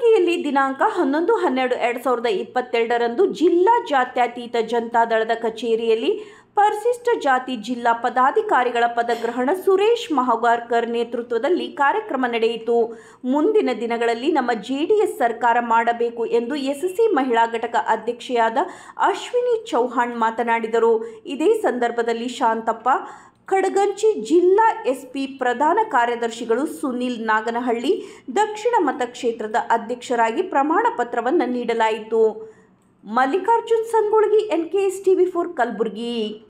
ಕಲಬುರಗಿಯಲ್ಲಿ ದಿನಾಂಕ ಹನ್ನೊಂದು ಹನ್ನೆರಡು ಎರಡು ಸಾವಿರದ ಇಪ್ಪತ್ತೆರಡರಂದು ಜಿಲ್ಲಾ ಜಾತ್ಯತೀತ ದಳದ ಕಚೇರಿಯಲ್ಲಿ ಪರಿಶಿಷ್ಟ ಜಾತಿ ಜಿಲ್ಲಾ ಪದಾಧಿಕಾರಿಗಳ ಪದಗ್ರಹಣ ಸುರೇಶ್ ಮಹಗಾರ್ಕರ್ ನೇತೃತ್ವದಲ್ಲಿ ಕಾರ್ಯಕ್ರಮ ನಡೆಯಿತು ಮುಂದಿನ ದಿನಗಳಲ್ಲಿ ನಮ್ಮ ಜೆಡಿಎಸ್ ಸರ್ಕಾರ ಮಾಡಬೇಕು ಎಂದು ಎಸ್ಎಸ್ಸಿ ಮಹಿಳಾ ಘಟಕ ಅಧ್ಯಕ್ಷೆಯಾದ ಅಶ್ವಿನಿ ಚೌಹಾಣ್ ಮಾತನಾಡಿದರು ಇದೇ ಸಂದರ್ಭದಲ್ಲಿ ಶಾಂತಪ್ಪ ಕಡಗಂಚಿ ಜಿಲ್ಲಾ ಎಸ್ಪಿ ಪ್ರಧಾನ ಕಾರ್ಯದರ್ಶಿಗಳು ಸುನಿಲ್ ನಾಗನಹಳ್ಳಿ ದಕ್ಷಿಣ ಮತಕ್ಷೇತ್ರದ ಅಧ್ಯಕ್ಷರಾಗಿ ಪ್ರಮಾಣ ಪತ್ರವನ್ನು ನೀಡಲಾಯಿತು Mallikarjun Sangolagi N K S TV four Kalaburagi